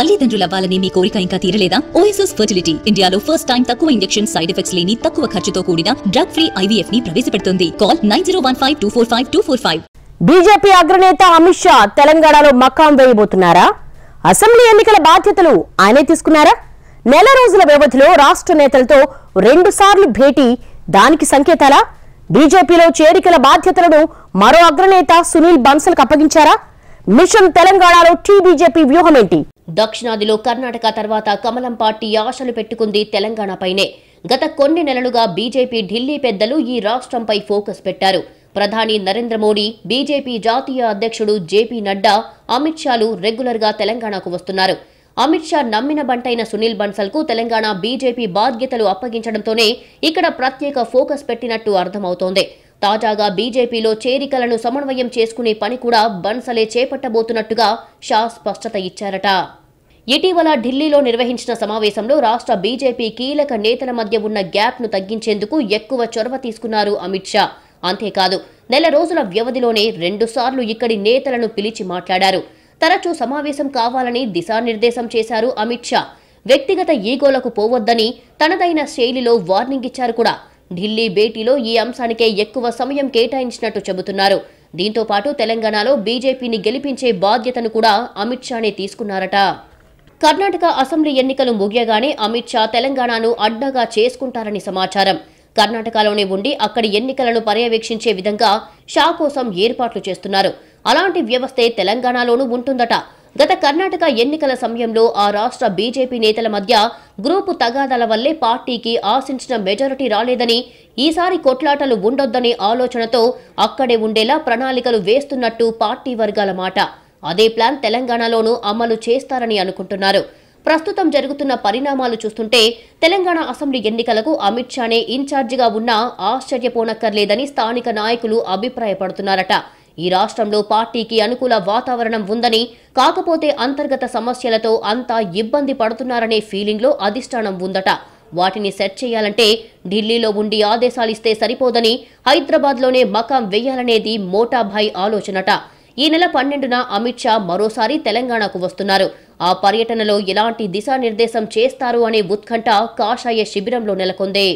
అవ్వాలనే మీ కోరిక ఇంకా తీరలేదా ఓఎస్ఎస్ ఫర్టిలిటీ ఇండియాలో ఫస్ట్ టైం తక్కువ ఇంజెక్షన్ సైడ్ ఎఫెక్ట్స్ లేని తక్కువ ఖర్చుతో కూడిన డ్రగ్ ఫ్రీ ఐవీఎఫ్ ని ప్రవేశపెడుతుంది call nine zero one five two four five two four five BJP అగ్రనేత అమిత్ షా తెలంగాణలో మకాం వేయబోతున్నారా అసెంబ్లీ ఎన్నికల బాధ్యతలు ఆయనే తీసుకున్నారా నెల రోజుల వ్యవధిలో రాష్ట్ర నేతలతో రెండుసార్లు భేటీ దానికి సంకేతాలా బీజేపీలో చేరికల బాధ్యతలను మరో అగ్రనేత సునీల్ బన్సల్కి అప్పగించారా మిషన్ తెలంగాణలో టీ బీజేపీ వ్యూహమేంటి దక్షిణాదిలో కర్ణాటక తర్వాత కమలం పార్టీ ఆశలు పెట్టుకుంది తెలంగాణపైనే గత కొన్ని నెలలుగా బీజేపీ ఢిల్లీ పెద్దలు ఈ రాష్ట్రంపై ఫోకస్ పెట్టారు ప్రధాని నరేంద్ర మోడీ బీజేపీ జాతీయ అధ్యక్షుడు జేపీ నడ్డా అమిత్ షాలు రెగ్యులర్గా తెలంగాణకు వస్తున్నారు అమిత్ షా నమ్మిన బంటైన సునీల్ బన్సల్కు తెలంగాణ బీజేపీ బాధ్యతలు అప్పగించడంతోనే ఇక్కడ ప్రత్యేక ఫోకస్ పెట్టినట్టు అర్థమవుతోంది తాజాగా బీజేపీలో చేరికలను సమన్వయం చేసుకునే పని కూడా బన్సలే చేపట్టబోతున్నట్టుగా షా స్పష్టత ఇచ్చారట ఇటీవల ఢిల్లీలో నిర్వహించిన సమావేశంలో రాష్ట్ర బీజేపీ కీలక నేతల మధ్య ఉన్న గ్యాప్ను తగ్గించేందుకు ఎక్కువ చొరవ తీసుకున్నారు అమిత్ షా అంతేకాదు నెల రోజుల వ్యవధిలోనే రెండుసార్లు ఇక్కడి నేతలను పిలిచి మాట్లాడారు తరచూ సమావేశం కావాలని దిశానిర్దేశం చేశారు అమిత్ షా వ్యక్తిగత ఈగోలకు పోవద్దని తనదైన శైలిలో వార్నింగ్ ఇచ్చారు కూడా ఢిల్లీ భేటీలో ఈ అంశానికే ఎక్కువ సమయం కేటాయించినట్టు చెబుతున్నారు దీంతో పాటు తెలంగాణలో బీజేపీని గెలిపించే బాధ్యతను కూడా అమిత్ షానే తీసుకున్నారట కర్ణాటక అసెంబ్లీ ఎన్నికలు ముగియగానే అమిత్ షా తెలంగాణను అడ్డగా చేసుకుంటారని సమాచారం కర్ణాటకలోనే ఉండి అక్కడి ఎన్నికలను పర్యవేక్షించే విధంగా షా కోసం ఏర్పాట్లు చేస్తున్నారు అలాంటి వ్యవస్థే తెలంగాణలోనూ ఉంటుందట గత కర్ణాటక ఎన్నికల సమయంలో ఆ రాష్ట్ర బీజేపీ నేతల మధ్య గ్రూపు తగాదాల వల్లే పార్టీకి ఆశించిన మెజారిటీ రాలేదని ఈసారి కొట్లాటలు ఉండొద్దనే ఆలోచనతో అక్కడే ఉండేలా ప్రణాళికలు వేస్తున్నట్టు పార్టీ వర్గాల మాట అదే ప్లాన్ తెలంగాణలోనూ అమలు చేస్తారని అనుకుంటున్నారు ప్రస్తుతం జరుగుతున్న పరిణామాలు చూస్తుంటే తెలంగాణ అసెంబ్లీ ఎన్నికలకు అమిత్ షానే ఇన్ఛార్జిగా ఉన్నా ఆశ్చర్యపోనక్కర్లేదని స్థానిక నాయకులు అభిప్రాయపడుతున్నారట ఈ రాష్ట్రంలో పార్టీకి అనుకూల వాతావరణం ఉందని కాకపోతే అంతర్గత సమస్యలతో అంతా ఇబ్బంది పడుతున్నారనే ఫీలింగ్లో అధిష్టానం ఉందట వాటిని సెట్ చేయాలంటే ఢిల్లీలో ఉండి ఆదేశాలిస్తే సరిపోదని హైదరాబాద్లోనే మకాం వేయాలనేది మోటాభాయ్ ఆలోచనట ఈ నెల పన్నెండున అమిత్ షా మరోసారి తెలంగాణకు వస్తున్నారు ఆ పర్యటనలో ఎలాంటి దిశానిర్దేశం చేస్తారు అనే ఉత్కంఠ కాషాయ శిబిరంలో నెలకొంది